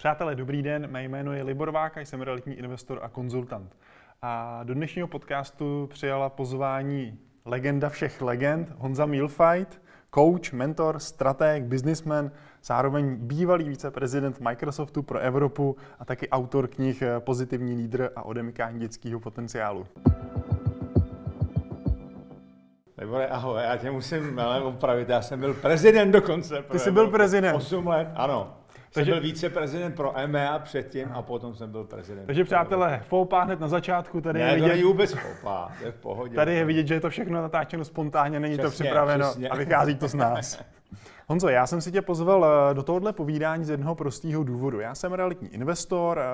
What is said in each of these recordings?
Přátelé, dobrý den, mé jméno je Libor Váka, jsem realitní investor a konzultant. A do dnešního podcastu přijala pozvání legenda všech legend, Honza Milfight, coach, mentor, strateg, businessman, zároveň bývalý viceprezident Microsoftu pro Evropu a taky autor knih eh, Pozitivní lídr a odemykání dětského potenciálu. Libore, ahoj, já tě musím ale opravit, já jsem byl prezident dokonce. Ty jsi byl prezident. 8 let, ano. Takže jsem byl více prezident pro EMEA předtím a potom jsem byl prezident. Takže přátelé, foupá hned na začátku tady ne, je vidět. To není vůbec foupá. je v pohodě. Tady je vidět, že je to všechno natáčeno spontánně, není přesně, to připraveno přesně. a vychází to z nás. Honzo, já jsem si tě pozval eh, do tohohle povídání z jednoho prostého důvodu. Já jsem realitní investor, eh,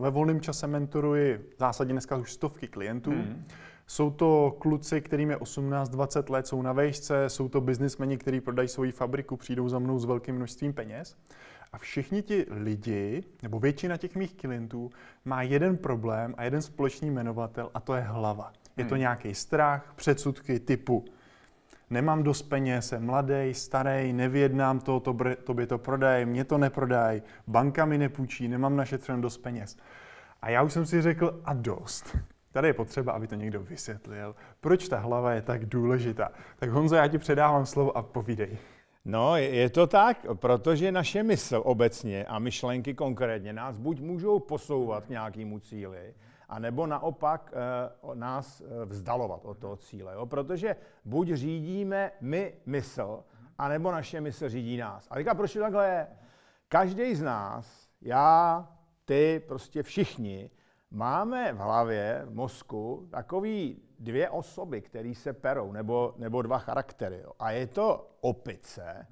ve volném čase mentoruji v zásadě dneska už stovky klientů. Hmm. Jsou to kluci, kterým je 18-20 let, jsou na vejšce, jsou to biznismeni, kteří prodají svoji fabriku, přijdou za mnou s velkým množstvím peněz. A všichni ti lidi, nebo většina těch mých klientů, má jeden problém a jeden společný jmenovatel, a to je hlava. Je to hmm. nějaký strach, předsudky typu nemám dost peněz, jsem mladý, starý, nevědnám to, to, br- tobě to prodaj, mě to neprodaj, banka mi nepůjčí, nemám našetřen dost peněz. A já už jsem si řekl a dost. Tady je potřeba, aby to někdo vysvětlil, proč ta hlava je tak důležitá. Tak Honzo, já ti předávám slovo a povídej. No, je to tak, protože naše mysl obecně a myšlenky konkrétně nás buď můžou posouvat k nějakému cíli, anebo naopak e, nás eh, vzdalovat od toho cíle. Jo? Protože buď řídíme my mysl, anebo naše mysl řídí nás. A teďka proč to takhle je? Každý z nás, já, ty, prostě všichni, máme v hlavě, v mozku, takový dvě osoby, které se perou, nebo, nebo dva charaktery. Jo. A je to opice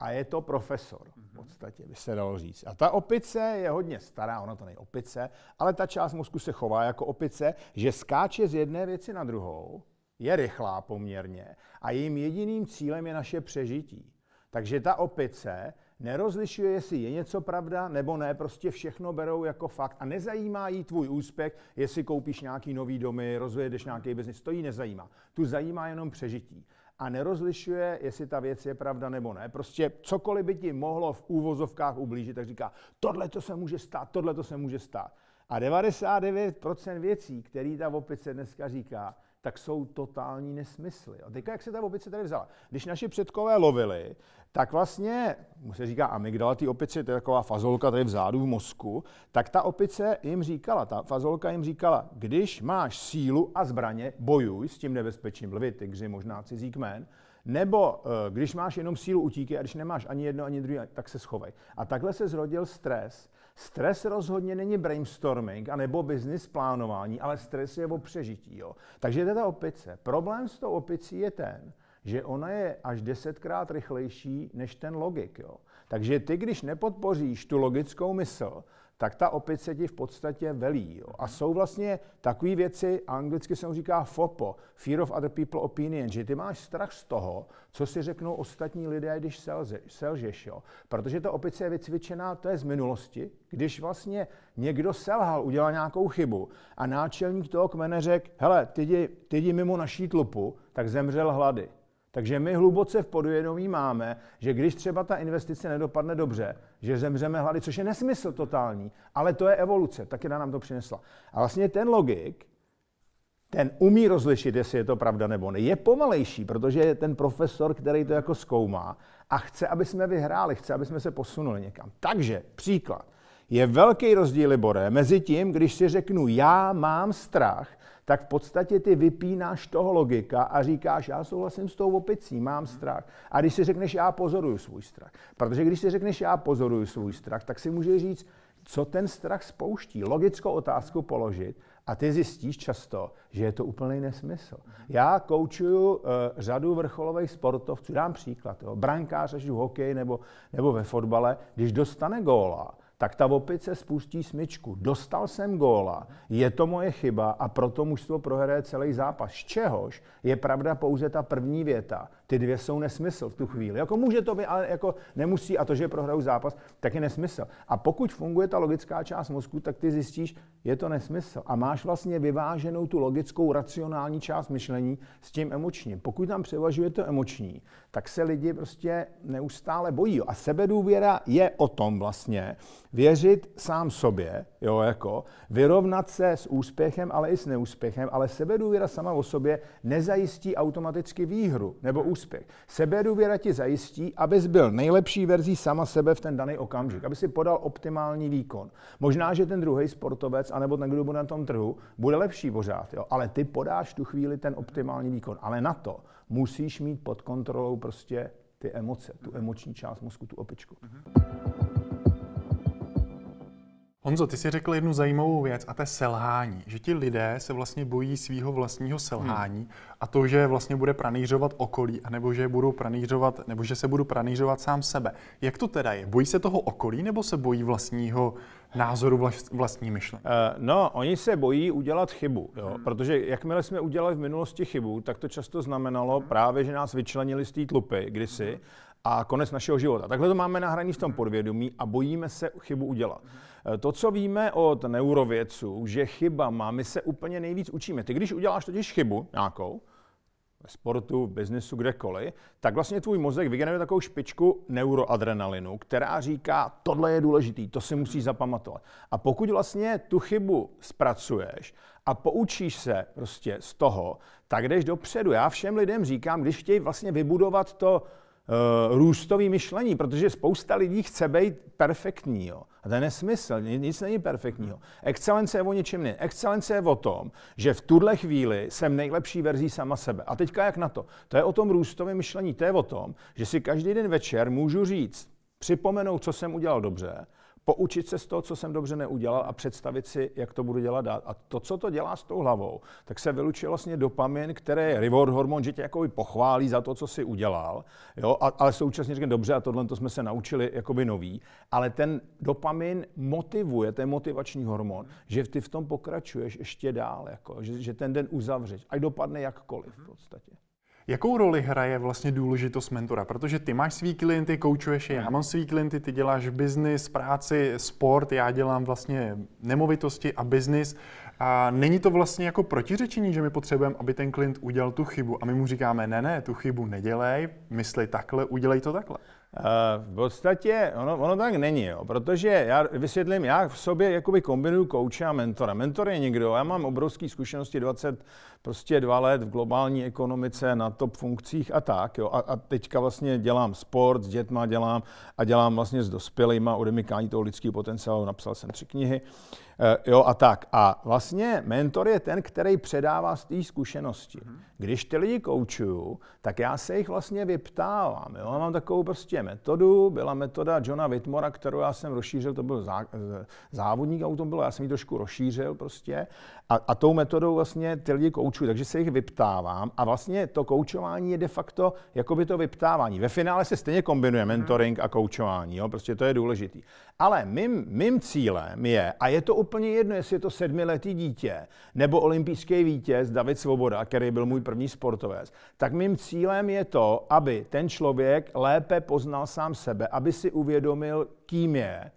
a je to profesor, v mhm. podstatě by se dalo říct. A ta opice je hodně stará, ona to není opice, ale ta část mozku se chová jako opice, že skáče z jedné věci na druhou, je rychlá poměrně a jejím jediným cílem je naše přežití. Takže ta opice nerozlišuje, jestli je něco pravda nebo ne, prostě všechno berou jako fakt a nezajímá jí tvůj úspěch, jestli koupíš nějaký nový domy, rozvedeš nějaký biznis, to jí nezajímá. Tu zajímá jenom přežití a nerozlišuje, jestli ta věc je pravda nebo ne. Prostě cokoliv by ti mohlo v úvozovkách ublížit, tak říká, tohle to se může stát, tohle to se může stát. A 99% věcí, které ta opice dneska říká, tak jsou totální nesmysly. A teďka, jak se ta opice tady vzala? Když naši předkové lovili, tak vlastně, mu se říká amygdala, ty opice, to je taková fazolka tady vzadu v mozku, tak ta opice jim říkala, ta fazolka jim říkala, když máš sílu a zbraně, bojuj s tím nebezpečím, lvy, tygři, možná cizí kmen, nebo eh, když máš jenom sílu, utíky a když nemáš ani jedno, ani druhé, tak se schovej. A takhle se zrodil stres. Stres rozhodně není brainstorming a nebo business plánování, ale stres je o přežití. Jo. Takže to je ta opice. Problém s tou opicí je ten, že ona je až desetkrát rychlejší než ten logik. Jo. Takže ty, když nepodpoříš tu logickou mysl, tak ta opice ti v podstatě velí. Jo. A jsou vlastně takové věci, anglicky se mu říká FOPO, Fear of Other People Opinion, že ty máš strach z toho, co si řeknou ostatní lidé, když selze, selžeš. Jo. Protože ta opice je vycvičená, to je z minulosti, když vlastně někdo selhal, udělal nějakou chybu a náčelník toho kmene řekl, hele, ty jdi, ty jdi mimo naší tlupu, tak zemřel hlady. Takže my hluboce v podvědomí máme, že když třeba ta investice nedopadne dobře, že zemřeme hlady, což je nesmysl totální, ale to je evoluce, taky nám to přinesla. A vlastně ten logik, ten umí rozlišit, jestli je to pravda nebo ne. Je pomalejší, protože je ten profesor, který to jako zkoumá a chce, aby jsme vyhráli, chce, aby jsme se posunuli někam. Takže příklad. Je velký rozdíl, Libore, mezi tím, když si řeknu, já mám strach tak v podstatě ty vypínáš toho logika a říkáš, já souhlasím s tou opicí, mám strach. A když si řekneš, já pozoruju svůj strach. Protože když si řekneš, já pozoruju svůj strach, tak si můžeš říct, co ten strach spouští. Logickou otázku položit a ty zjistíš často, že je to úplný nesmysl. Já koučuju uh, řadu vrcholových sportovců, dám příklad, jo, brankář, až v hokeji nebo, nebo ve fotbale, když dostane góla, tak ta opice spustí smyčku. Dostal jsem góla, je to moje chyba a proto mužstvo prohraje celý zápas. Z čehož je pravda pouze ta první věta. Ty dvě jsou nesmysl v tu chvíli. Jako může to být, ale jako nemusí a to, že prohrajou zápas, tak je nesmysl. A pokud funguje ta logická část mozku, tak ty zjistíš, je to nesmysl. A máš vlastně vyváženou tu logickou, racionální část myšlení s tím emočním. Pokud tam převažuje to emoční, tak se lidi prostě neustále bojí. A sebedůvěra je o tom vlastně věřit sám sobě, jo, jako vyrovnat se s úspěchem, ale i s neúspěchem, ale sebedůvěra sama o sobě nezajistí automaticky výhru nebo úspěch. Sebedůvěra ti zajistí, abys byl nejlepší verzí sama sebe v ten daný okamžik, aby si podal optimální výkon. Možná, že ten druhý sportovec, anebo ten, kdo bude na tom trhu, bude lepší pořád, jo, ale ty podáš tu chvíli ten optimální výkon. Ale na to musíš mít pod kontrolou prostě ty emoce, tu emoční část mozku, tu opičku. Mm-hmm. Honzo, ty si řekl jednu zajímavou věc a to je selhání. Že ti lidé se vlastně bojí svého vlastního selhání hmm. a to, že vlastně bude pranířovat okolí, anebo že, budou pranířovat, nebo že se budu pranířovat sám sebe. Jak to teda je? Bojí se toho okolí nebo se bojí vlastního názoru, vlastní myšlení? Uh, no, oni se bojí udělat chybu, jo? Hmm. protože jakmile jsme udělali v minulosti chybu, tak to často znamenalo hmm. právě, že nás vyčlenili z té tlupy kdysi hmm a konec našeho života. Takhle to máme nahraný v tom podvědomí a bojíme se chybu udělat. Eh, to, co víme od neurovědců, že chyba má, my se úplně nejvíc učíme. Ty, když uděláš totiž chybu nějakou, ve sportu, v biznesu, kdekoliv, tak vlastně tvůj mozek vygeneruje takovou špičku neuroadrenalinu, která říká, tohle je důležitý, to si musíš zapamatovat. A pokud vlastně tu chybu zpracuješ a poučíš se prostě z toho, tak jdeš dopředu. Já všem lidem říkám, když chtějí vlastně vybudovat to Eh, růstový myšlení, protože spousta lidí chce být perfektní. Jo. A to je nesmysl, nic není perfektního. Excelence je o něčem ne. Excelence je o tom, že v tuhle chvíli jsem nejlepší verzí sama sebe. A teďka jak na to? To je o tom růstovém myšlení, to je o tom, že si každý den večer můžu říct, připomenout, co jsem udělal dobře poučit se z toho, co jsem dobře neudělal a představit si, jak to budu dělat dát. A to, co to dělá s tou hlavou, tak se vylučuje vlastně dopamin, který je reward hormon, že tě jakoby pochválí za to, co si udělal, jo, a, ale současně říkám, dobře, a tohle to jsme se naučili jakoby nový, ale ten dopamin motivuje, ten motivační hormon, že ty v tom pokračuješ ještě dál, jako, že, že ten den uzavřeš, ať dopadne jakkoliv v podstatě. Jakou roli hraje vlastně důležitost mentora? Protože ty máš svý klienty, koučuješ je, já mám svý klienty, ty děláš biznis, práci, sport, já dělám vlastně nemovitosti a biznis. A není to vlastně jako protiřečení, že my potřebujeme, aby ten klient udělal tu chybu a my mu říkáme, ne, ne, tu chybu nedělej, mysli takhle, udělej to takhle. Eh, v podstatě ono, ono tak není, jo, protože já vysvětlím, já v sobě jakoby kombinuju kouče a mentora. Mentor je někdo, já mám obrovské zkušenosti 20 prostě dva let v globální ekonomice na top funkcích a tak. Jo. A, a teďka vlastně dělám sport s dětma, dělám a dělám vlastně s dospělými odemykání toho lidského potenciálu, napsal jsem tři knihy, e, jo a tak. A vlastně mentor je ten, který předává z té zkušenosti. Mhm. Když ty lidi koučuju, tak já se jich vlastně vyptávám. Jo. Já mám takovou prostě metodu, byla metoda Johna Whitmora, kterou já jsem rozšířil, to byl zá, eh, závodník bylo, já jsem ji trošku rozšířil prostě. A, a tou metodou vlastně ty lidi koučuju koučuju, takže se jich vyptávám a vlastně to koučování je de facto jako by to vyptávání. Ve finále se stejně kombinuje mhm. mentoring a koučování, jo? prostě to je důležitý. Ale mým, mým cílem je, a je to úplně jedno, jestli je to sedmiletý dítě nebo olympijský vítěz David Svoboda, který byl můj první sportovec, tak mým cílem je to, aby ten člověk lépe poznal sám sebe, aby si uvědomil, kým je,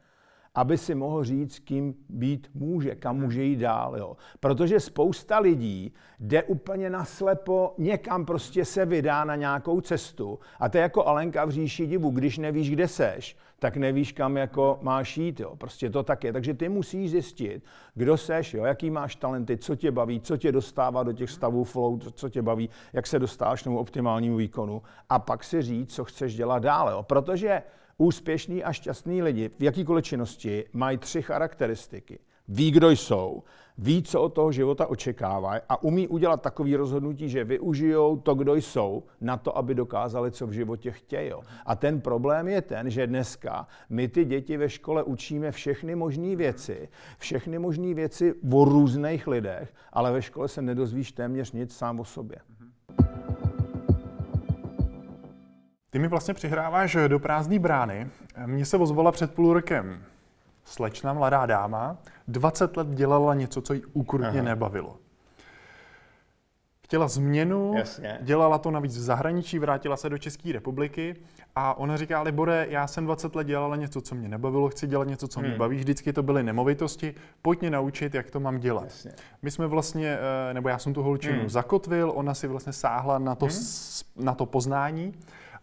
aby si mohl říct, kým být může, kam může jít dál. Jo. Protože spousta lidí jde úplně naslepo, někam prostě se vydá na nějakou cestu. A to je jako Alenka v říši divu, když nevíš, kde seš, tak nevíš, kam jako máš jít. Jo. Prostě to tak je. Takže ty musíš zjistit, kdo seš, jo, jaký máš talenty, co tě baví, co tě dostává do těch stavů flow, co tě baví, jak se dostáváš tomu optimálnímu výkonu. A pak si říct, co chceš dělat dále. Jo. Protože Úspěšní a šťastní lidi v jakýkoliv činnosti mají tři charakteristiky. Ví, kdo jsou, ví, co od toho života očekává a umí udělat takové rozhodnutí, že využijou to, kdo jsou, na to, aby dokázali, co v životě chtějí. A ten problém je ten, že dneska my ty děti ve škole učíme všechny možné věci, všechny možné věci o různých lidech, ale ve škole se nedozvíš téměř nic sám o sobě. Mm-hmm. Ty mi vlastně přihráváš do prázdné brány. Mně se ozvala před půl rokem slečna, mladá dáma, 20 let dělala něco, co jí ukrutně nebavilo. Chtěla změnu, Jasně. dělala to navíc v zahraničí, vrátila se do České republiky a ona říká, Libore, já jsem 20 let dělala něco, co mě nebavilo, chci dělat něco, co hmm. mě baví, vždycky to byly nemovitosti, pojď mě naučit, jak to mám dělat. Jasně. My jsme vlastně, eh, nebo já jsem tu holčinu hmm. zakotvil, ona si vlastně sáhla na to, hmm. na to poznání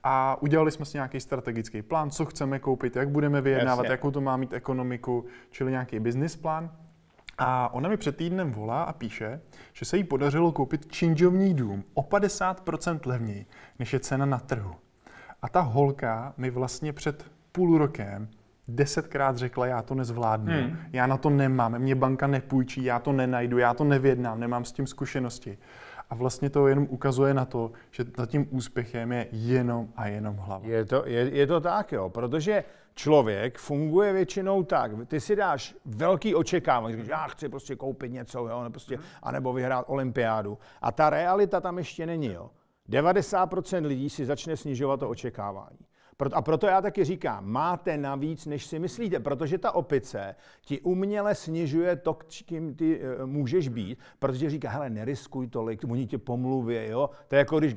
a udělali jsme si nějaký strategický plán, co chceme koupit, jak budeme vyjednávat, Jasně. jakou to má mít ekonomiku, čili nějaký business plán. A ona mi před týdnem volá a píše, že se jí podařilo koupit činžovní dům o 50% levněji, než je cena na trhu. A ta holka mi vlastně před půl rokem desetkrát řekla, já to nezvládnu, hmm. já na to nemám, mě banka nepůjčí, já to nenajdu, já to nevědnám, nemám s tím zkušenosti. A vlastně to jenom ukazuje na to, že nad tím úspěchem je jenom a jenom hlava. Je to, je, je to tak, jo, protože člověk funguje většinou tak, ty si dáš velký očekávání, že já chci prostě koupit něco, jo, ne prostě, mhm. anebo vyhrát olympiádu. A ta realita tam ještě není, jo. 90% lidí si začne snižovat to očekávání. A proto já taky říkám, máte navíc, než si myslíte, protože ta opice ti uměle snižuje to, kým ty eh, můžeš být, protože říká, hele, neriskuj tolik, oni tě pomluví, jo. To je jako když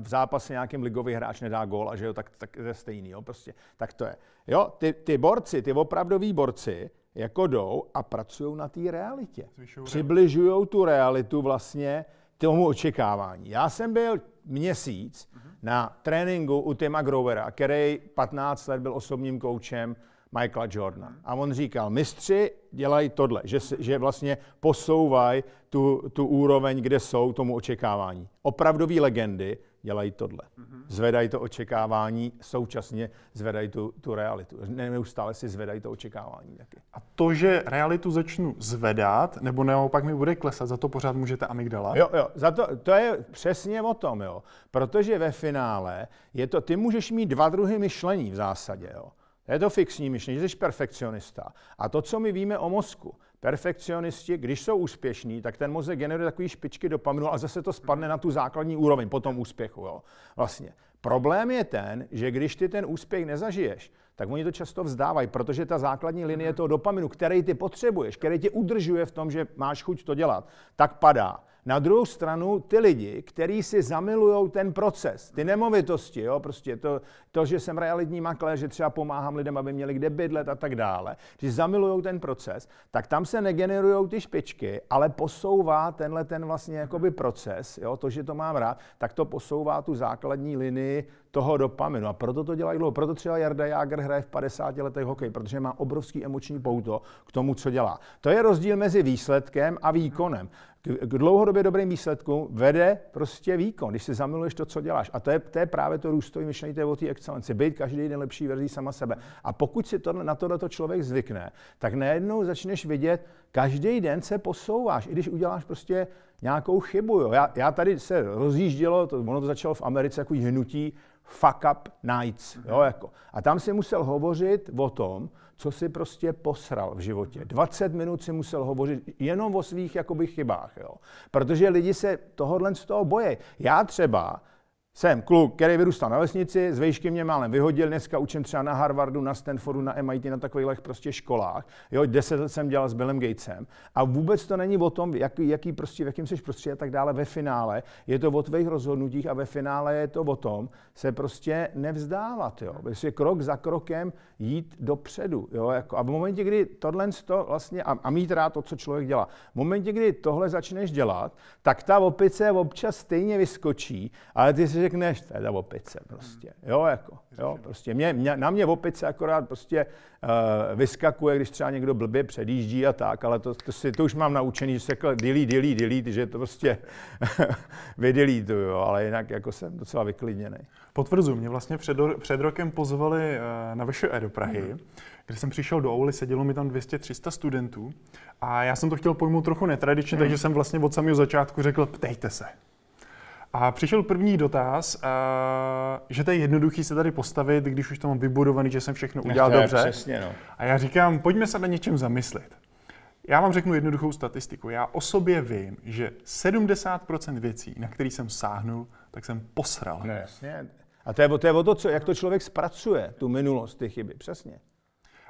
v zápase nějakým ligový hráč nedá gól a že jo, tak, tak to je stejný, jo, prostě, tak to je. Jo, ty, ty borci, ty opravdoví borci, jako jdou a pracují na té realitě. Přibližují tu realitu vlastně tomu očekávání. Já jsem byl měsíc na tréninku u Tima Grovera, který 15 let byl osobním koučem Michaela Jordana. A on říkal, mistři dělají tohle, že, že vlastně posouvají tu, tu úroveň, kde jsou tomu očekávání. Opravdový legendy dělají tohle. Mhm. Zvedají to očekávání, současně zvedají tu, tu realitu. Neustále si zvedají to očekávání taky. A to, že realitu začnu zvedat, nebo naopak mi bude klesat, za to pořád můžete amygdala? Jo, jo, za to, to je přesně o tom, jo. Protože ve finále je to, ty můžeš mít dva druhy myšlení v zásadě, jo je to fixní myšlení, že jsi perfekcionista. A to, co my víme o mozku, perfekcionisti, když jsou úspěšní, tak ten mozek generuje takové špičky dopaminu a zase to spadne na tu základní úroveň po tom úspěchu. Jo. Vlastně. Problém je ten, že když ty ten úspěch nezažiješ, tak oni to často vzdávají, protože ta základní linie mhm. toho dopaminu, který ty potřebuješ, který tě udržuje v tom, že máš chuť to dělat, tak padá. Na druhou stranu ty lidi, kteří si zamilují ten proces, ty nemovitosti, jo, prostě to, to, že jsem realitní makléř, že třeba pomáhám lidem, aby měli kde bydlet a tak dále, že zamilují ten proces, tak tam se negenerují ty špičky, ale posouvá tenhle ten vlastně jakoby proces, jo, to, že to mám rád, tak to posouvá tu základní linii toho dopaminu. A proto to dělají dlouho. Proto třeba Jarda Jager hraje v 50 letech hokej, protože má obrovský emoční pouto k tomu, co dělá. To je rozdíl mezi výsledkem a výkonem k dlouhodobě dobrým výsledkům vede prostě výkon, když si zamiluješ to, co děláš. A to je, to je právě to růstový myšlení, té o té excelenci. Být každý den lepší verzí sama sebe. A pokud si to, na tohle to člověk zvykne, tak najednou začneš vidět, každý den se posouváš, i když uděláš prostě nějakou chybu. Jo. Já, já tady se rozjíždělo, to, ono to začalo v Americe jako hnutí fuck up nights. Jo, jako. A tam si musel hovořit o tom, co si prostě posral v životě. 20 minut si musel hovořit jenom o svých jakoby, chybách. Jo. Protože lidi se tohohle z toho boje. Já třeba jsem kluk, který vyrůstal na vesnici, z vejšky mě málem vyhodil, dneska učím třeba na Harvardu, na Stanfordu, na MIT, na takových prostě školách. Jo, deset let jsem dělal s Billem Gatesem. A vůbec to není o tom, jaký, jaký prostě, v jakým jsi prostředí a tak dále ve finále. Je to o tvých rozhodnutích a ve finále je to o tom se prostě nevzdávat. Jo. Prostě krok za krokem jít dopředu. Jo. Jako, a v momentě, kdy tohle to vlastně, a, a mít rád to, co člověk dělá, v momentě, kdy tohle začneš dělat, tak ta opice občas stejně vyskočí, ale ty si řekneš, to je ta opice prostě. Hmm. Jo, jako, jo, prostě mě, mě, na mě opice akorát prostě uh, vyskakuje, když třeba někdo blbě předjíždí a tak, ale to, to, si, to už mám naučený, že se řekl dilí, dilí, dilí, že to prostě jo. ale jinak jako jsem docela vyklidněný. Potvrzu, mě vlastně před, před rokem pozvali eh, na E do Prahy, hmm. kde jsem přišel do Ouly, sedělo mi tam 200-300 studentů a já jsem to chtěl pojmout trochu netradičně, hmm. takže jsem vlastně od samého začátku řekl, ptejte se. A přišel první dotaz, eh, že to je jednoduchý se tady postavit, když už to mám vybudovaný, že jsem všechno udělal dobře. Přesně, no. A já říkám, pojďme se na něčem zamyslet. Já vám řeknu jednoduchou statistiku. Já o sobě vím, že 70% věcí, na které jsem sáhnul, tak jsem posral. No, jasně. A to je, to je o to, co, jak to člověk zpracuje, tu minulost, ty chyby, přesně.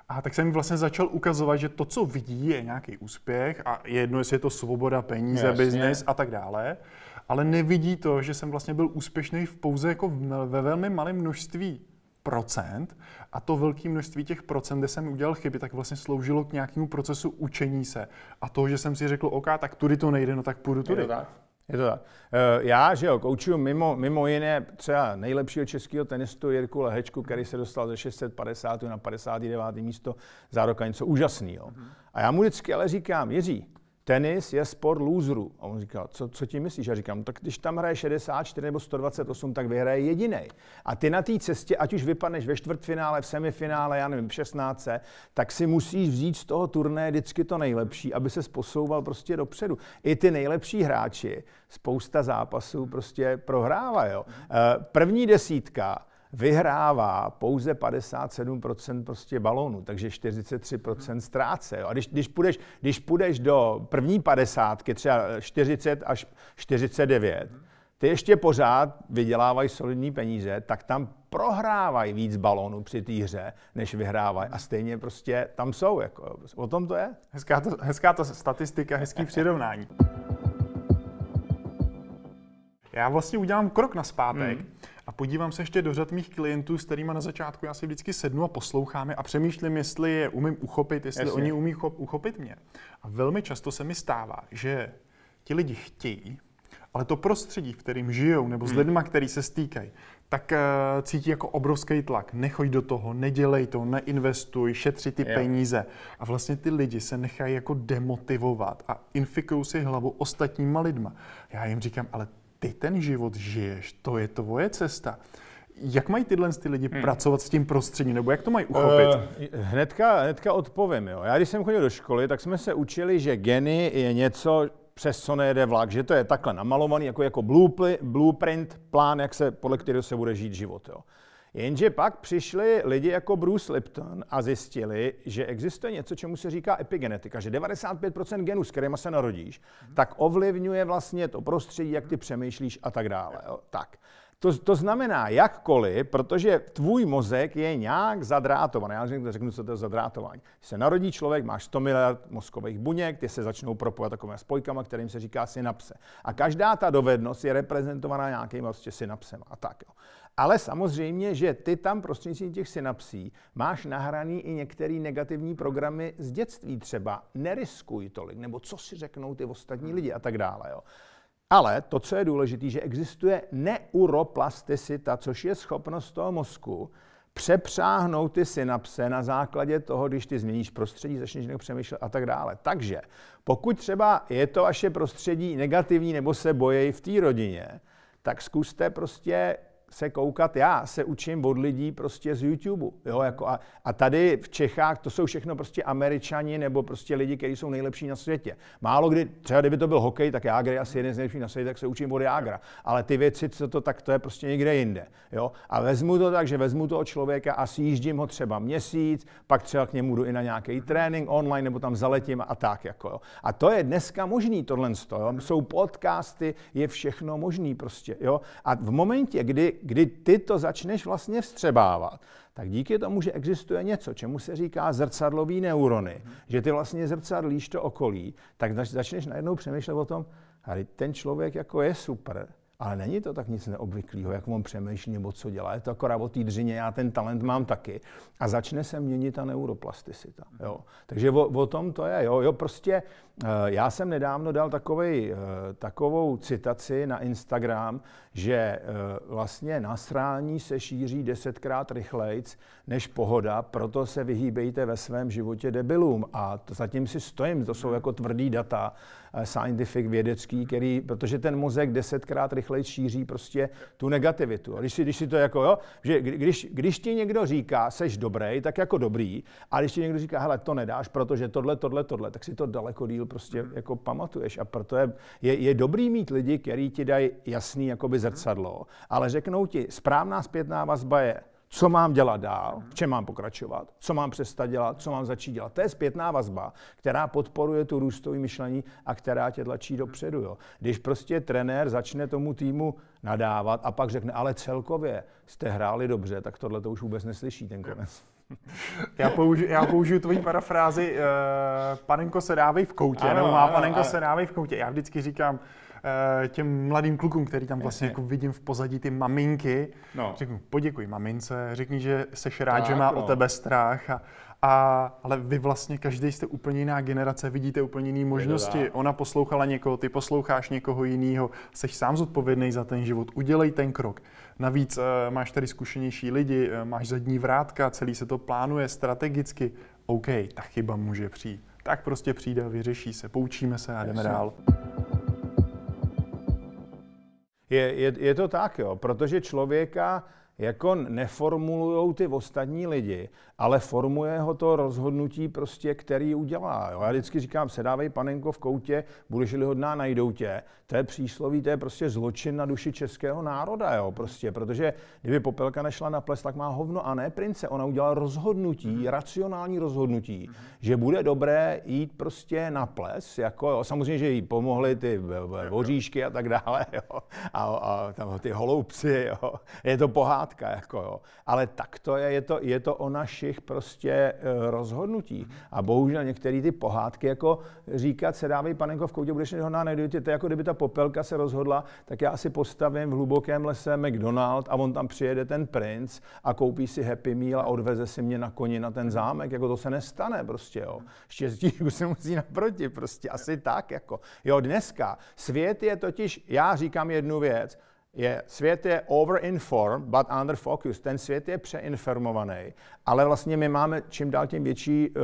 A tak jsem vlastně začal ukazovat, že to, co vidí, je nějaký úspěch a jedno, jestli je to svoboda, peníze, no, Jasně. biznis a tak dále ale nevidí to, že jsem vlastně byl úspěšný v pouze jako ve velmi malém množství procent a to velké množství těch procent, kde jsem udělal chyby, tak vlastně sloužilo k nějakému procesu učení se a to, že jsem si řekl, OK, tak tudy to nejde, no tak půjdu tudy. Je to tak. Eh, já, že jo, koučuju mimo, mimo jiné třeba nejlepšího českého tenistu Jirku Lehečku, který se dostal ze 650 na 59. místo za rok a něco úžasného. Mhm. A já mu vždycky ale říkám, Jiří, tenis je sport loserů. A on říkal, co, co ti myslíš? Já říkám, no, tak když tam hraje 64 nebo 128, tak vyhraje jediný. A ty na té cestě, ať už vypadneš ve čtvrtfinále, v semifinále, já nevím, v 16, tak si musíš vzít z toho turné vždycky to nejlepší, aby se posouval prostě dopředu. I ty nejlepší hráči spousta zápasů prostě prohrává. Jo. Eh, první desítka vyhrává pouze 57% prostě balónu, takže 43% ztráce. A když, když, půjdeš, když půjdeš do první padesátky, třeba 40 až 49, ty ještě pořád vydělávají solidní peníze, tak tam prohrávají víc balónů při té hře, než vyhrávají. A stejně prostě tam jsou. Jako, o tom to je. Hezká to, hezká to statistika, hezký přirovnání. Já vlastně udělám krok na zpátek. Hmm a podívám se ještě do řad mých klientů, s kterými na začátku já si vždycky sednu a poslouchám je a přemýšlím, jestli je umím uchopit, jestli Jasně. oni umí uchopit mě. A velmi často se mi stává, že ti lidi chtějí, ale to prostředí, v kterým žijou, nebo s hmm. lidmi, který se stýkají, tak uh, cítí jako obrovský tlak. Nechoď do toho, nedělej to, neinvestuj, šetři ty jo. peníze. A vlastně ty lidi se nechají jako demotivovat a infikují si hlavu ostatníma lidma. Já jim říkám, ale ty ten život žiješ, to je tvoje cesta. Jak mají tyhle ty lidi hmm. pracovat s tím prostředím, nebo jak to mají uchopit? Uh, hnedka, hnedka odpovím. Jo. Já když jsem chodil do školy, tak jsme se učili, že geny je něco, přes co nejede vlak, že to je takhle namalovaný, jako, jako blueprint, plán, jak se, podle kterého se bude žít život. Jo. Jenže pak přišli lidi jako Bruce Lipton a zjistili, že existuje něco, čemu se říká epigenetika, že 95% genů, s kterými se narodíš, mhm. tak ovlivňuje vlastně to prostředí, jak ty mhm. přemýšlíš a tak dále. Tak. To, to znamená jakkoliv, protože tvůj mozek je nějak zadrátovaný. Já řeknu, řeknu co to je zadrátování. Když se narodí člověk, máš 100 miliard mozkových buněk, ty se začnou propojovat takovými spojkami, kterým se říká synapse. A každá ta dovednost je reprezentovaná nějakým prostě synapsem a tak. Jo. Ale samozřejmě, že ty tam prostřednictvím těch synapsí máš nahraný i některé negativní programy z dětství třeba. Neriskuj tolik, nebo co si řeknou ty ostatní lidi a tak dále. Jo. Ale to, co je důležité, že existuje neuroplasticita, což je schopnost toho mozku přepřáhnout ty synapse na základě toho, když ty změníš prostředí, začneš jinak přemýšlet a tak dále. Takže pokud třeba je to vaše prostředí negativní nebo se bojejí v té rodině, tak zkuste prostě se koukat. Já se učím od lidí prostě z YouTube. Jo? Jako a, a tady v Čechách to jsou všechno prostě američani nebo prostě lidi, kteří jsou nejlepší na světě. Málo kdy, třeba kdyby to byl hokej, tak Jágr je asi jeden z nejlepších na světě, tak se učím od Jágra. Ale ty věci, co to tak, to je prostě někde jinde. Jo? A vezmu to tak, že vezmu toho člověka a sjíždím ho třeba měsíc, pak třeba k němu jdu i na nějaký trénink online nebo tam zaletím a tak. Jako, jo? A to je dneska možný tohle. Jo? Jsou podcasty, je všechno možný prostě. Jo? A v momentě, kdy kdy ty to začneš vlastně vstřebávat, tak díky tomu, že existuje něco, čemu se říká zrcadlový neurony, hmm. že ty vlastně zrcadlíš to okolí, tak začneš najednou přemýšlet o tom, ale ten člověk jako je super, ale není to tak nic neobvyklého, jak on přemýšlí nebo co dělá. Je to akorát o té dřině, já ten talent mám taky. A začne se měnit ta neuroplasticita. Jo. Takže o, o tom to je. Jo. Jo, prostě eh, já jsem nedávno dal takovej, eh, takovou citaci na Instagram, že eh, vlastně nasrání se šíří desetkrát rychlejc než pohoda, proto se vyhýbejte ve svém životě debilům. A zatím si stojím, to jsou hmm. jako tvrdý data. Eh, scientific vědecký, který, protože ten mozek desetkrát rychleji šíří prostě tu negativitu. A když si, když si to jako, jo, že když, když ti někdo říká, seš dobrý, tak jako dobrý, a když ti někdo říká, hele, to nedáš, protože tohle, tohle, tohle, tak si to daleko díl prostě jako pamatuješ. A proto je, je, je dobrý mít lidi, kteří ti dají jasný jakoby zrcadlo, ale řeknou ti, správná zpětná vazba je, co mám dělat dál, v čem mám pokračovat, co mám přestat dělat, co mám začít dělat. To je zpětná vazba, která podporuje tu růstový myšlení a která tě tlačí dopředu. Jo. Když prostě trenér začne tomu týmu nadávat a pak řekne, ale celkově jste hráli dobře, tak tohle to už vůbec neslyší ten konec. Já, použiju, já použiju tvoji parafrázi, uh, panenko se dávej v koutě, ano, nebo má panenko ano. se dávej v koutě. Já vždycky říkám, Eh, těm mladým klukům, který tam vlastně jako vidím v pozadí ty maminky. No. Řeknu, poděkuji mamince, řekni, že seš rád, tak, že má no. o tebe strach a, a, ale vy vlastně každý jste úplně jiná generace, vidíte úplně jiné možnosti. Ona poslouchala někoho, ty posloucháš někoho jiného, jsi sám zodpovědný za ten život, udělej ten krok. Navíc uh, máš tady zkušenější lidi, uh, máš zadní vrátka, celý se to plánuje strategicky. OK, ta chyba může přijít. Tak prostě přijde, vyřeší se, poučíme se a jdeme Jasně. dál. Je, je, je to tak, jo, protože člověka jako neformulují ty ostatní lidi, ale formuje ho to rozhodnutí prostě, který udělá. Jo? Já vždycky říkám, sedávej panenko v koutě, budeš-li hodná, najdou tě. To je přísloví, to je prostě zločin na duši českého národa, jo? prostě, protože kdyby Popelka nešla na ples, tak má hovno a ne prince. Ona udělala rozhodnutí, mm. racionální rozhodnutí, mm. že bude dobré jít prostě na ples, jako jo? samozřejmě, že jí pomohly ty jako. voříšky a tak dále, jo? A, a tam ty holoubci, jo? je to pohádka, jako jo? ale tak to je, je to, je to o naši našich prostě e, rozhodnutí. A bohužel některé ty pohádky, jako říkat, se dávej panenko v koutě, budeš nehodná, nejdujte, to je jako kdyby ta popelka se rozhodla, tak já si postavím v hlubokém lese McDonald a on tam přijede ten princ a koupí si Happy Meal a odveze si mě na koni na ten zámek, jako to se nestane prostě, jo. Štěstí se musí naproti, prostě asi tak, jako. Jo, dneska svět je totiž, já říkám jednu věc, je, svět je overinformed, but under focus. Ten svět je přeinformovaný, ale vlastně my máme čím dál tím větší uh,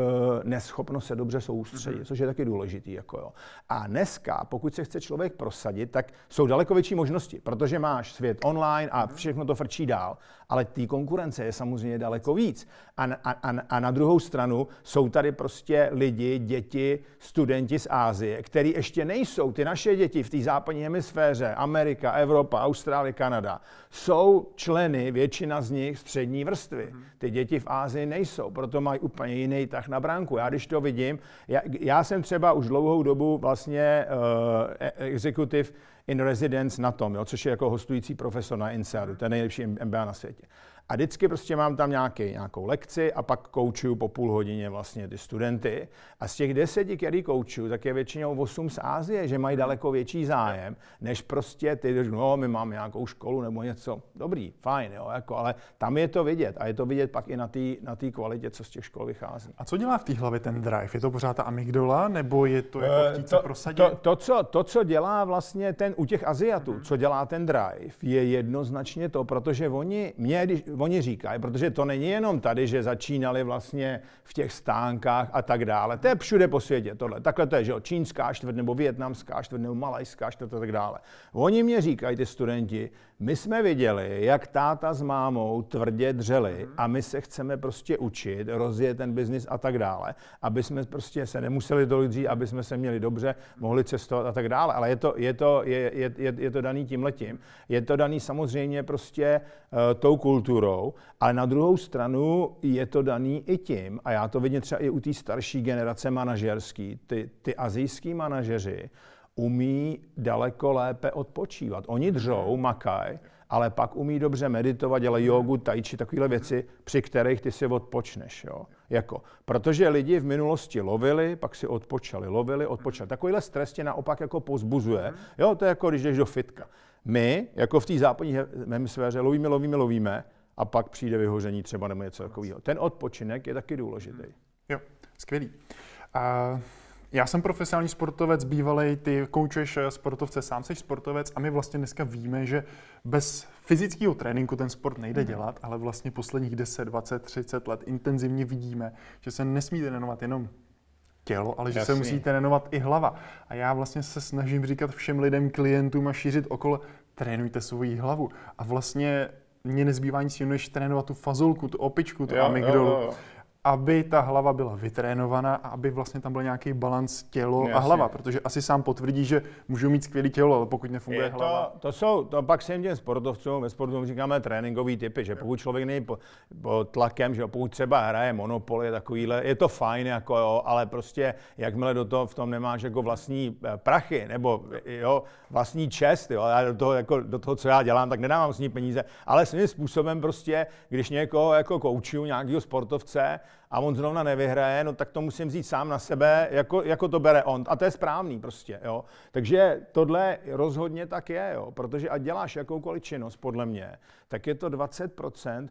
neschopnost se dobře soustředit, mm-hmm. což je taky důležitý. Jako jo. A dneska, pokud se chce člověk prosadit, tak jsou daleko větší možnosti, protože máš svět online a mhm. všechno to frčí dál, ale té konkurence je samozřejmě daleko víc. A, a, a, a na druhou stranu jsou tady prostě lidi, děti, studenti z Ázie, který ještě nejsou ty naše děti v té západní hemisféře, Amerika, Evropa, Austrálie, Kanada, jsou členy, většina z nich, střední vrstvy. Mhm. Ty děti v Ázii nejsou, proto mají úplně jiný tah na bránku. Já když to vidím, já, já jsem třeba už dlouhou dobu vlastně uh, executive in residence na tom, jo, což je jako hostující profesor na INSEADu, to je nejlepší MBA na světě. A vždycky prostě mám tam nějaký, nějakou lekci a pak koučuju po půl hodině vlastně ty studenty. A z těch deseti, který koučuju, tak je většinou osm z Ázie, že mají daleko větší zájem, než prostě ty, no, my máme nějakou školu nebo něco. Dobrý, fajn, jo, jako, ale tam je to vidět a je to vidět pak i na té na kvalitě, co z těch škol vychází. A co dělá v té hlavě ten drive? Je to pořád ta amygdala nebo je to jako eh, chtít to, prosadit? To, to, co, to, co dělá vlastně ten u těch Aziatů, co dělá ten drive, je jednoznačně to, protože oni, mě, když, oni říkají, protože to není jenom tady, že začínali vlastně v těch stánkách a tak dále. To je všude po světě tohle. Takhle to je, že jo, čínská čtvrt nebo větnamská čtvrt nebo malajská čtvrt a tak dále. Oni mě říkají, ty studenti, my jsme viděli, jak táta s mámou tvrdě dřeli a my se chceme prostě učit, rozjet ten biznis a tak dále, aby jsme prostě se nemuseli tolik dřít, aby jsme se měli dobře, mohli cestovat a tak dále. Ale je to, je to, je, je, je, je to daný tím letím. Je to daný samozřejmě prostě uh, tou kulturou kulturou, ale na druhou stranu je to daný i tím, a já to vidím třeba i u té starší generace manažerský, ty, ty azijský manažeři umí daleko lépe odpočívat. Oni dřou, mhm. makaj, ale pak umí dobře meditovat, dělat mhm. jogu, tai chi, takovéhle věci, při kterých ty si odpočneš. Jo? Jako, protože lidi v minulosti lovili, pak si odpočali, lovili, odpočali. Mhm. Takovýhle stres tě naopak jako pozbuzuje. Jo, to je jako když jdeš do fitka. My, jako v té západní hemisféře, lovíme, lovíme, lovíme a pak přijde vyhoření třeba nebo něco takového. Ten odpočinek je taky důležitý. Mm-hmm. Jo, skvělý. A... Já jsem profesionální sportovec, bývalý, ty koučuješ eh, sportovce, sám jsi sportovec a my vlastně dneska víme, že bez fyzického tréninku ten sport nejde mm-hmm. dělat, ale vlastně posledních 10, 20, 30 let intenzivně vidíme, že se nesmí trénovat jenom tělo, ale že Jasně. se musí trénovat i hlava. A já vlastně se snažím říkat všem lidem, klientům a šířit okolo, trénujte svoji hlavu. A vlastně mě nezbývá nic jiného, než trénovat tu fazolku, tu opičku, tu jo, amygdolu. Jo, jo, jo aby ta hlava byla vytrénovaná a aby vlastně tam byl nějaký balans tělo Jasně. a hlava, protože asi sám potvrdí, že můžu mít skvělé tělo, ale pokud nefunguje to, hlava. To jsou, to pak se těm sportovcům, ve sportu říkáme tréninkový typy, že pokud člověk není pod, po tlakem, že pokud třeba hraje monopoly, takovýhle, je to fajn, jako jo, ale prostě jakmile do toho v tom nemáš jako vlastní eh, prachy, nebo eh, jo, vlastní čest, jo, já do toho, jako, do toho, co já dělám, tak nedávám s ní peníze, ale svým způsobem prostě, když někoho jako koučuju, nějakého sportovce, a on zrovna nevyhraje, no tak to musím vzít sám na sebe, jako, jako to bere on. A to je správný prostě, jo. Takže tohle rozhodně tak je, jo. Protože ať děláš jakoukoliv činnost, podle mě, tak je to 20%,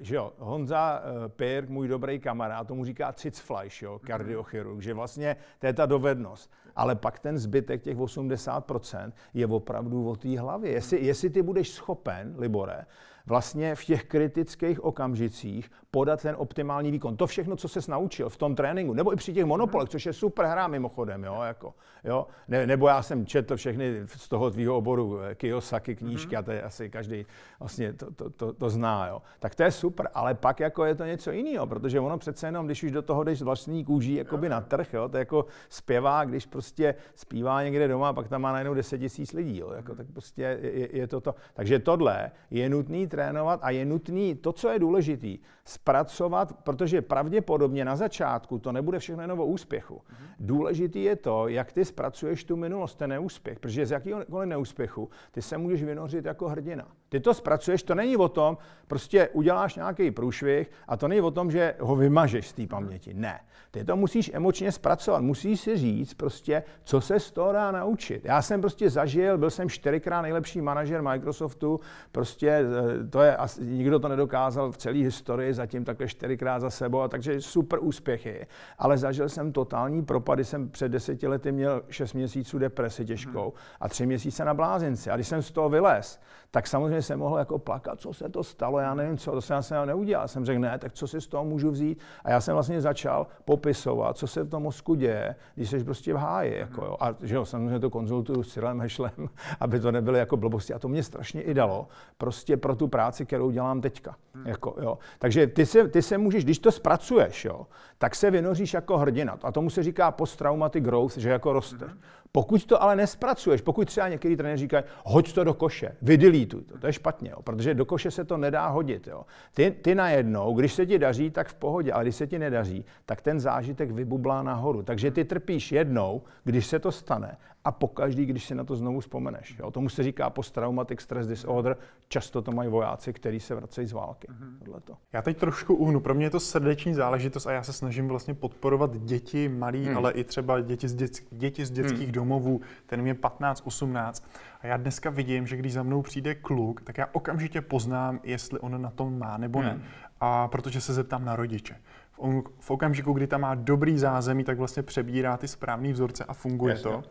že jo, Honza eh, Pirk, můj dobrý kamarád, tomu říká cicflash, jo, mhm. kardiochirurg, že vlastně to je ta dovednost. Ale pak ten zbytek těch 80% je opravdu o té hlavě. Jestli, jestli ty budeš schopen, Libore, vlastně v těch kritických okamžicích podat ten optimální výkon. To všechno, co se naučil v tom tréninku, nebo i při těch monopolech, což je super hra mimochodem, jo, jako, jo. Ne, nebo já jsem četl všechny z toho tvýho oboru eh, Kiyosaki knížky mm-hmm. a to je asi každý vlastně to, to, to, to zná, jo. Tak to je super, ale pak jako je to něco jiného, protože ono přece jenom, když už do toho jdeš vlastní kůží jakoby na trh, jo, to je jako zpěvá, když prostě zpívá někde doma, pak tam má najednou 10 tisíc lidí, jo, jako, tak prostě je, je, je to to. Takže tohle je nutný trénovat a je nutný to, co je důležitý, zpracovat, protože pravděpodobně na začátku to nebude všechno jenom o úspěchu. Mhm. Důležitý je to, jak ty zpracuješ tu minulost, ten neúspěch, protože z jakýkoliv neúspěchu ty se můžeš vynořit jako hrdina. Ty to zpracuješ, to není o tom, prostě uděláš nějaký průšvih a to není o tom, že ho vymažeš z té paměti. Ne. Ty to musíš emočně zpracovat, musíš si říct prostě, co se z toho dá naučit. Já jsem prostě zažil, byl jsem čtyřikrát nejlepší manažer Microsoftu, prostě eh, to je, asi, nikdo to nedokázal v celé historii, zatím takhle čtyřikrát za sebou, takže super úspěchy. Ale zažil jsem totální propady, jsem před deseti lety měl šest měsíců depresi těžkou hmm. a tři měsíce na blázinci. A když jsem z toho vylez, tak samozřejmě jsem mohl jako plakat, co se to stalo, já nevím co, to jsem se neudělal. Jsem řekl, ne, tak co si z toho můžu vzít? A já jsem vlastně začal popisovat, co se v tom mozku děje, když jsi prostě v háji. Mhm. Jako, jo. A že jo, samozřejmě to konzultuju s Cyrilem Hešlem, aby to nebyly jako blbosti. A to mě strašně i dalo. Prostě pro tu práci, kterou dělám teďka. Hmm. Jako, jo. Takže ty se, ty se můžeš, když to zpracuješ, jo, tak se vynoříš jako hrdina. A tomu se říká posttraumatic growth, že jako roste. Hmm. Pokud to ale nespracuješ, pokud třeba některý trenér říká, hoď to do koše, vydilítuj to, to je špatně, jo, protože do koše se to nedá hodit. Jo. Ty, ty najednou, když se ti daří, tak v pohodě, ale když se ti nedaří, tak ten zážitek vybublá nahoru. Takže ty trpíš jednou, když se to stane a pokaždý, když si na to znovu vzpomeneš. Jo. Tomu se říká posttraumatic stress disorder, často to mají vojáci, kteří se vracejí z války. Mm-hmm. to. Já teď trošku uhnu, pro mě je to srdeční záležitost a já se snažím vlastně podporovat děti malí, hmm. ale i třeba děti z, dět, děti z dětských hmm. domů domovů, ten je 15-18. A já dneska vidím, že když za mnou přijde kluk, tak já okamžitě poznám, jestli on na tom má nebo ne. Hmm. A protože se zeptám na rodiče. V, v okamžiku, kdy tam má dobrý zázemí, tak vlastně přebírá ty správné vzorce a funguje Jasně. to.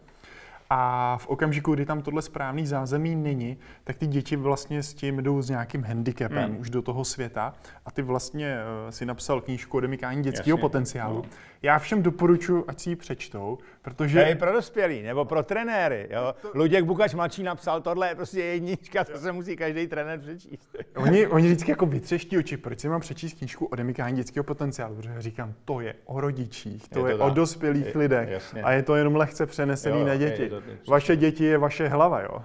A v okamžiku, kdy tam tohle správný zázemí není, tak ty děti vlastně s tím jdou s nějakým handicapem mm. už do toho světa. A ty vlastně uh, si napsal knížku demikání dětského potenciálu. No. Já všem doporučuji, ať si ji přečtou, protože... To je pro dospělí, nebo pro trenéry. Jo? No to... Luděk Bukač mladší napsal, tohle je prostě jednička, to se musí každý trenér přečíst. oni, oni vždycky jako vytřeští oči, proč si mám přečíst knížku o demikání dětského potenciálu, protože říkám, to je o rodičích, to je, je to je o dospělých je, lidech jasně. a je to jenom lehce přenesený jo, na děti to tak. Vaše děti je vaše hlava, jo.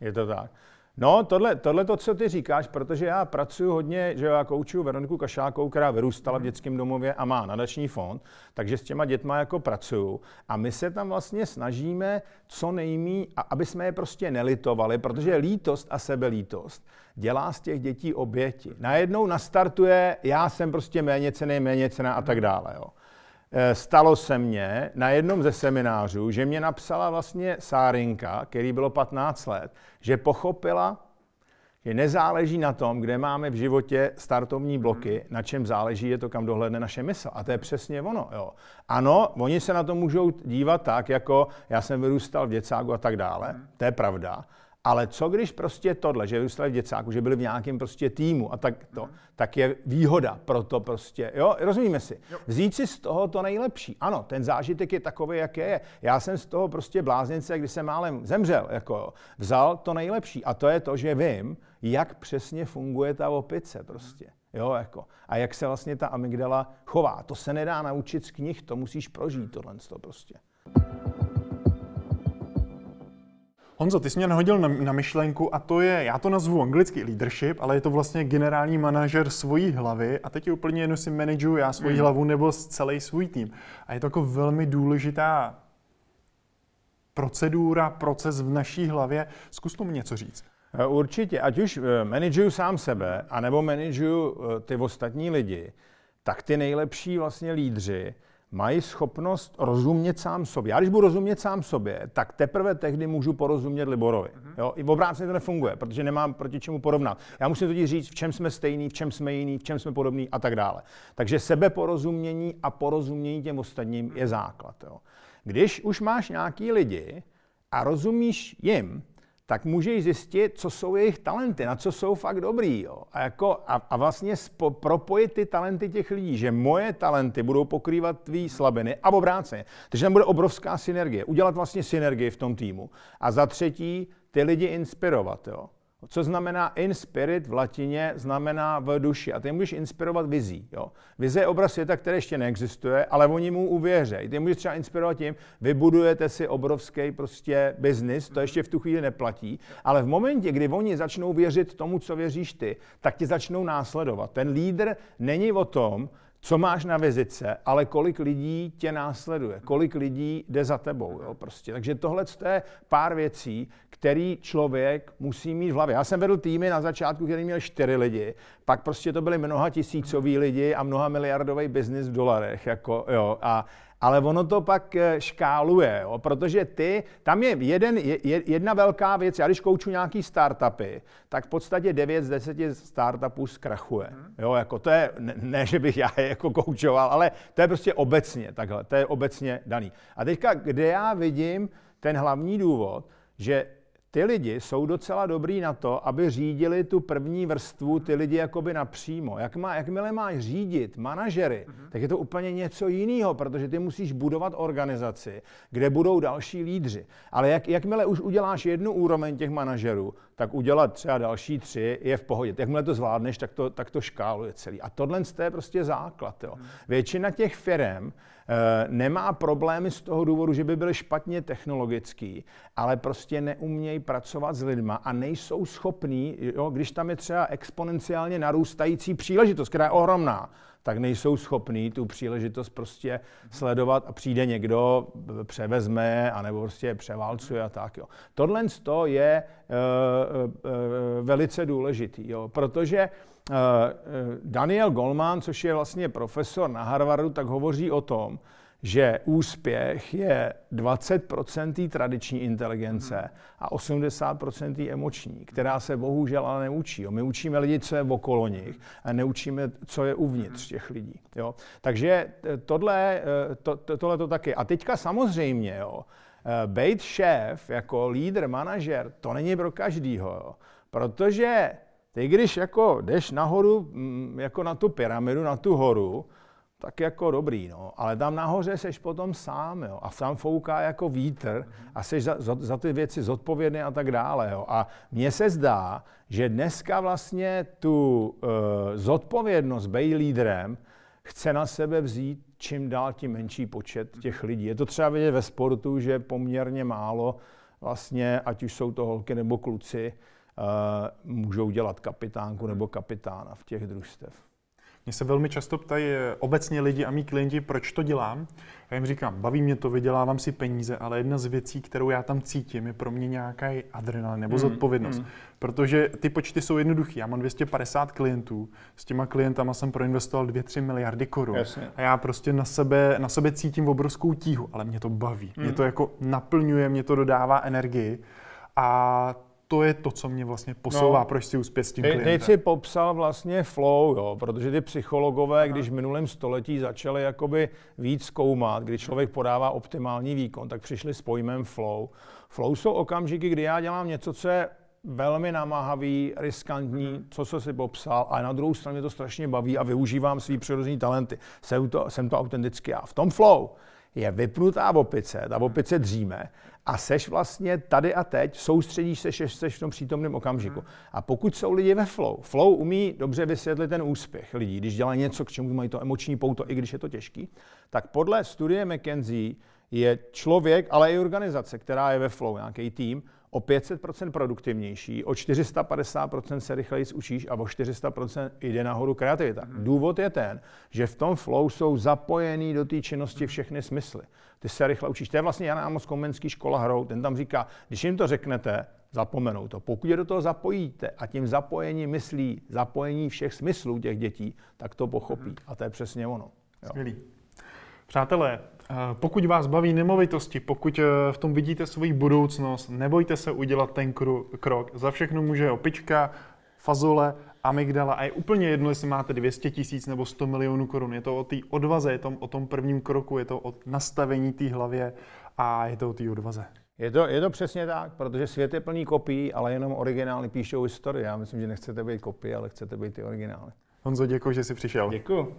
Je to tak. No, tohle, tohle to, co ty říkáš, protože já pracuji hodně, že já koučuju Veroniku Kašákou, která vyrůstala v dětském domově a má nadační fond, takže s těma dětma jako pracuju. A my se tam vlastně snažíme co nejmí, aby jsme je prostě nelitovali, protože lítost a sebelítost dělá z těch dětí oběti. Najednou nastartuje, já jsem prostě méně cený, méně cena a tak dále. Jo. Eh, stalo se mně na jednom ze seminářů, že mě napsala vlastně Sárinka, který bylo 15 let, že pochopila, že nezáleží na tom, kde máme v životě startovní bloky, hmm. na čem záleží je to, kam dohledne naše mysl. A to je přesně ono. Jo. Ano, oni se na to můžou dívat tak, jako já jsem vyrůstal v děcáku a tak dále. Hmm. To je pravda. Ale co když prostě tohle, že vyrůstali v děcáku, že byli v nějakém prostě týmu a tak to, mm. tak je výhoda pro to prostě, jo, rozumíme si. Jo. Vzít si z toho to nejlepší. Ano, ten zážitek je takový, jaký je. Já jsem z toho prostě blázince, když jsem málem zemřel, jako jo, vzal to nejlepší. A to je to, že vím, jak přesně funguje ta opice prostě. Mhm. Jo, jako. A jak se vlastně ta amygdala chová. To se nedá naučit z knih, to musíš prožít tohle prostě. thank you Honzo, ty jsi mě nahodil na, na myšlenku a to je, já to nazvu anglicky leadership, ale je to vlastně generální manažer svojí hlavy a teď je úplně jedno, si manažuju já svoji mm. hlavu nebo celý svůj tým. A je to jako velmi důležitá procedura, proces v naší hlavě. Zkus tomu něco říct. Eh, určitě, ať už eh, manažuju sám sebe, anebo manažuju eh, ty ostatní lidi, tak ty nejlepší vlastně lídři mají schopnost rozumět sám sobě. Já když budu rozumět sám sobě, tak teprve tehdy můžu porozumět Liborovi. Mhm. Jo? I v obráceně to nefunguje, protože nemám proti čemu porovnat. Já musím totiž říct, v čem jsme stejný, v čem jsme jiný, v čem jsme podobný a tak dále. Takže sebeporozumění a porozumění těm ostatním je základ. Jo? Když už máš nějaký lidi a rozumíš jim, tak můžeš zjistit, co jsou jejich talenty, na co jsou fakt dobrý. Jo. A, jako, a, a vlastně spo, propojit ty talenty těch lidí, že moje talenty budou pokrývat tvý slabiny a obráceně. Takže tam bude obrovská synergie. Udělat vlastně synergii v tom týmu. A za třetí, ty lidi inspirovat. Jo co znamená in spirit v latině, znamená v duši. A ty můžeš inspirovat vizí. Jo? Vize je obraz světa, který ještě neexistuje, ale oni mu uvěří. Ty můžeš třeba inspirovat tím, vybudujete si obrovský prostě biznis, to ještě v tu chvíli neplatí, ale v momentě, kdy oni začnou věřit tomu, co věříš ty, tak ti začnou následovat. Ten lídr není o tom, co máš na vizice, ale kolik lidí tě následuje, kolik lidí jde za tebou. Jo, prostě. Takže tohle je pár věcí, který člověk musí mít v hlavě. Já jsem vedl týmy na začátku, který měl čtyři lidi, pak prostě to byly mnoha tisícoví lidi a mnoha miliardový biznis v dolarech. Jako, jo, a, ale ono to pak eh, škáluje, jo? protože ty, tam je jeden, jedna velká věc, já když kouču nějaký startupy, tak v podstatě 9 z 10 startupů zkrachuje. Jo, jako to je, ne, že bych já je jako koučoval, ale to je prostě obecně takhle, to je obecně daný. A teďka, kde já vidím ten hlavní důvod, že ty lidi jsou docela dobrý na to, aby řídili tu první vrstvu, ty lidi jakoby napřímo. Jak má, jakmile máš řídit manažery, uh-huh. tak je to úplně něco jiného, protože ty musíš budovat organizaci, kde budou další lídři. Ale jak, jakmile už uděláš jednu úroveň těch manažerů, tak udělat třeba další tři je v pohodě. Jakmile to zvládneš, tak to, tak to škáluje celý. A tohle je prostě základ. Jo. Uh-huh. Většina těch firm Eh, nemá problémy z toho důvodu, že by byl špatně technologický, ale prostě neumějí pracovat s lidma a nejsou schopní, jo, když tam je třeba exponenciálně narůstající příležitost, která je ohromná, tak nejsou schopní tu příležitost prostě sledovat a přijde někdo, e, převezme anebo prostě převálcuje a tak. Jo. Tohle je uh, uh, velice důležitý, jo, protože Daniel Goleman, což je vlastně profesor na Harvardu, tak hovoří o tom, že úspěch je 20% tradiční inteligence a 80% emoční, která se bohužel ale neučí. My učíme lidi, co je okolo nich a neučíme, co je uvnitř těch lidí. Jo. Takže eh, tohle eh, to, to, tohle to taky. A teďka samozřejmě, jo, eh, být šéf jako lídr, manažer, to není pro každýho, protože ty, když jako jdeš nahoru, mm, jako na tu pyramidu, na tu horu, tak jako dobrý, no. Ale tam nahoře seš potom sám, jo. A tam fouká jako vítr a seš za, za, za ty věci zodpovědný a tak dále, jo. A mně se zdá, že dneska vlastně tu uh, zodpovědnost bej lídrem chce na sebe vzít čím dál tím menší počet těch lidí. Je to třeba vidět ve sportu, že poměrně málo vlastně, ať už jsou to holky nebo kluci, uh, můžou dělat kapitánku nebo kapitána v těch družstev. Mě se velmi často ptají eh, obecně lidi a mý klienti, proč to dělám. Já jim říkám, baví mě to, vydělávám si peníze, ale jedna z věcí, kterou já tam cítím, je pro mě nějaká adrenalin nebo hmm. zodpovědnost. Hmm. Protože ty počty jsou jednoduché. Já mám 250 klientů, s těma klientama jsem proinvestoval 2-3 miliardy korun. Jasně. A já prostě na sebe, na sebe cítím obrovskou tíhu, ale mě to baví. Hmm. Mě mm. to jako naplňuje, mě to dodává energii. A to je to, co mě vlastně posouvá no, proč si úspěch s tím klientem. Teď si popsal vlastně flow, jo, protože ty psychologové, Aha. když v minulém století začali jakoby víc zkoumat, kdy člověk podává optimální výkon, tak přišli s pojmem flow. Flow jsou okamžiky, kdy já dělám něco, co je velmi namáhavý, riskantní, mm. co se si popsal, ale na druhou stranu mě to strašně baví a využívám svý přirozený talenty. Jsem to, jsem to autenticky já. V tom flow je vypnutá opice, ta opice dříme a seš vlastně tady a teď, soustředíš se, že seš v tom přítomném okamžiku. Hmm. A pokud jsou lidi ve flow, flow umí dobře vysvětlit ten úspěch lidí, když dělají něco, k čemu mají to emoční pouto, i když je to těžký, tak podle studie McKenzie je člověk, ale i organizace, která je ve flow, nějaký tým, o 500% produktivnější, o 450% se rychleji učíš a o 400% jde nahoru kreativita. Mhm. Důvod je ten, že v tom flow jsou zapojený do té činnosti mhm. všechny smysly. Ty se rychle učíš. To je vlastně Jan Amos Komenský škola hrou, ten tam říká, když jim to řeknete, zapomenou to. Pokud je do toho zapojíte a tím zapojení myslí, zapojení všech smyslů těch dětí, tak to pochopí. Mhm. A to je přesně ono. Jo. Skvělý. Přátelé, Eh, pokud vás baví nemovitosti, pokud eh, v tom vidíte svoji budoucnost, nebojte se udělat ten krok. Za všechno může opička, fazole, amygdala a je úplně jedno, jestli máte 200 tisíc nebo 100 milionů korun. Je to o té odvaze, je to o tom prvním kroku, je to o nastavení té hlavě a je to o té odvaze. Je to, je to přesně tak, protože svět je plný kopií, ale jenom originály píšou historii. Já myslím, že nechcete být kopie, ale chcete být ty originály. Honzo, děkuji, že jsi přišel. Děkuji.